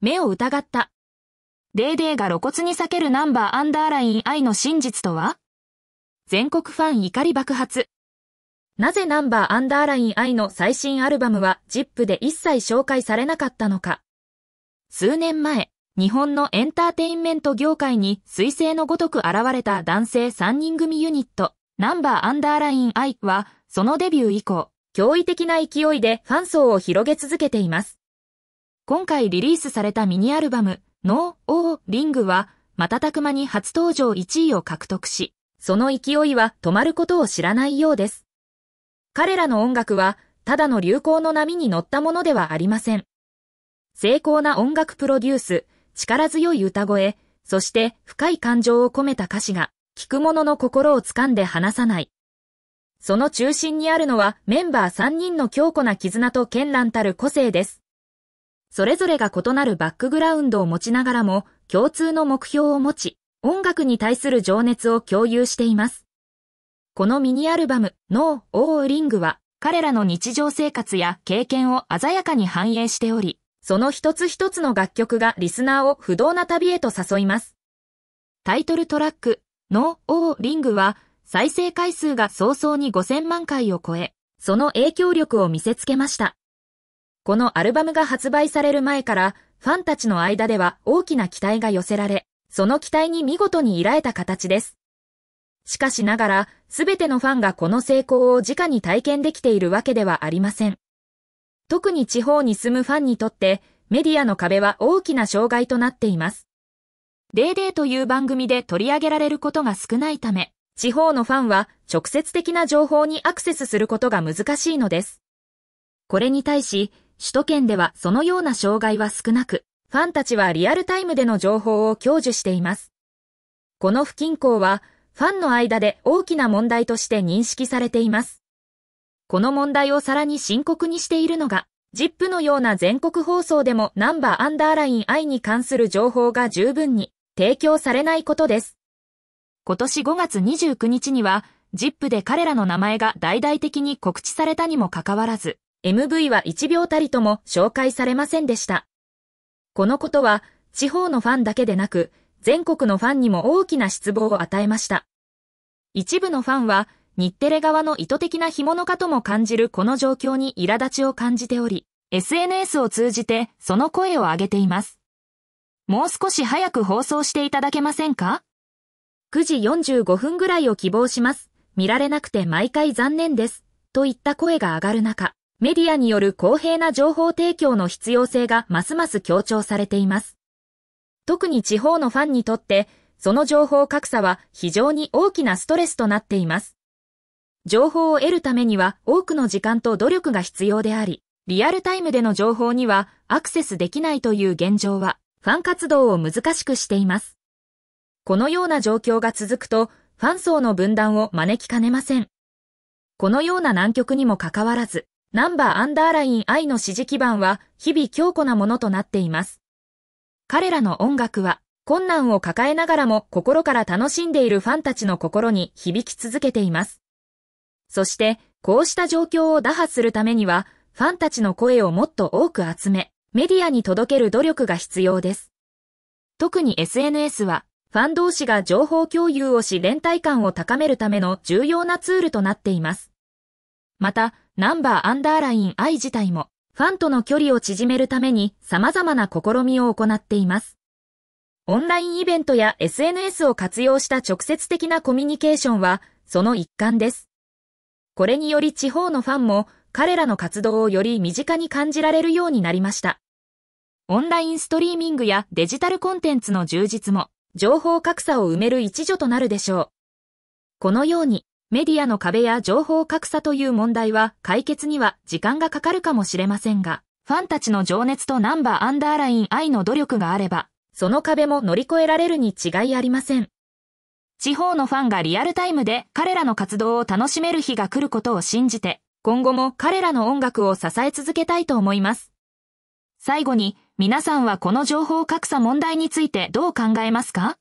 目を疑った。デーデーが露骨に避けるナンバーアンダーライン愛の真実とは全国ファン怒り爆発。なぜナンバーアンダーライン愛の最新アルバムは ZIP で一切紹介されなかったのか。数年前、日本のエンターテインメント業界に彗星のごとく現れた男性3人組ユニット、ナンバーアンダーライン愛は、そのデビュー以降、驚異的な勢いでファン層を広げ続けています。今回リリースされたミニアルバム、No, O, Ring は、瞬く間に初登場1位を獲得し、その勢いは止まることを知らないようです。彼らの音楽は、ただの流行の波に乗ったものではありません。精巧な音楽プロデュース、力強い歌声、そして深い感情を込めた歌詞が、聴く者の心を掴んで離さない。その中心にあるのはメンバー3人の強固な絆と絢爛たる個性です。それぞれが異なるバックグラウンドを持ちながらも、共通の目標を持ち、音楽に対する情熱を共有しています。このミニアルバム、No, O, Ring は、彼らの日常生活や経験を鮮やかに反映しており、その一つ一つの楽曲がリスナーを不動な旅へと誘います。タイトルトラック、No, O, Ring は、再生回数が早々に5000万回を超え、その影響力を見せつけました。このアルバムが発売される前から、ファンたちの間では大きな期待が寄せられ、その期待に見事に依頼た形です。しかしながら、すべてのファンがこの成功を直に体験できているわけではありません。特に地方に住むファンにとって、メディアの壁は大きな障害となっています。デーデーという番組で取り上げられることが少ないため、地方のファンは直接的な情報にアクセスすることが難しいのです。これに対し、首都圏ではそのような障害は少なく、ファンたちはリアルタイムでの情報を享受しています。この不均衡は、ファンの間で大きな問題として認識されています。この問題をさらに深刻にしているのが、ZIP のような全国放送でもナンバーアンダーライン I に関する情報が十分に提供されないことです。今年5月29日には、ZIP で彼らの名前が大々的に告知されたにもかかわらず、MV は1秒たりとも紹介されませんでした。このことは、地方のファンだけでなく、全国のファンにも大きな失望を与えました。一部のファンは、日テレ側の意図的な干物かとも感じるこの状況に苛立ちを感じており、SNS を通じてその声を上げています。もう少し早く放送していただけませんか ?9 時45分ぐらいを希望します。見られなくて毎回残念です。といった声が上がる中、メディアによる公平な情報提供の必要性がますます強調されています。特に地方のファンにとって、その情報格差は非常に大きなストレスとなっています。情報を得るためには多くの時間と努力が必要であり、リアルタイムでの情報にはアクセスできないという現状は、ファン活動を難しくしています。このような状況が続くと、ファン層の分断を招きかねません。このような難局にもかかわらず、ナンバーアンダーライン愛の指示基盤は日々強固なものとなっています。彼らの音楽は困難を抱えながらも心から楽しんでいるファンたちの心に響き続けています。そして、こうした状況を打破するためには、ファンたちの声をもっと多く集め、メディアに届ける努力が必要です。特に SNS は、ファン同士が情報共有をし連帯感を高めるための重要なツールとなっています。また、ナンバーアンダーライン I 自体も、ファンとの距離を縮めるために様々な試みを行っています。オンラインイベントや SNS を活用した直接的なコミュニケーションは、その一環です。これにより地方のファンも、彼らの活動をより身近に感じられるようになりました。オンラインストリーミングやデジタルコンテンツの充実も、情報格差を埋める一助となるでしょう。このように、メディアの壁や情報格差という問題は解決には時間がかかるかもしれませんが、ファンたちの情熱とナンバーアンダーライン愛の努力があれば、その壁も乗り越えられるに違いありません。地方のファンがリアルタイムで彼らの活動を楽しめる日が来ることを信じて、今後も彼らの音楽を支え続けたいと思います。最後に、皆さんはこの情報格差問題についてどう考えますか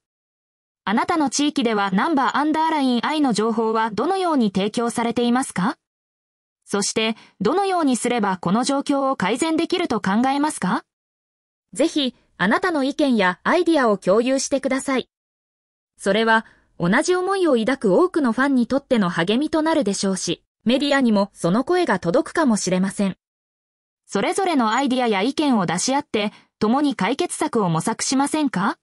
あなたの地域ではナンバーアンダーライン I の情報はどのように提供されていますかそして、どのようにすればこの状況を改善できると考えますかぜひ、あなたの意見やアイディアを共有してください。それは、同じ思いを抱く多くのファンにとっての励みとなるでしょうし、メディアにもその声が届くかもしれません。それぞれのアイディアや意見を出し合って、共に解決策を模索しませんか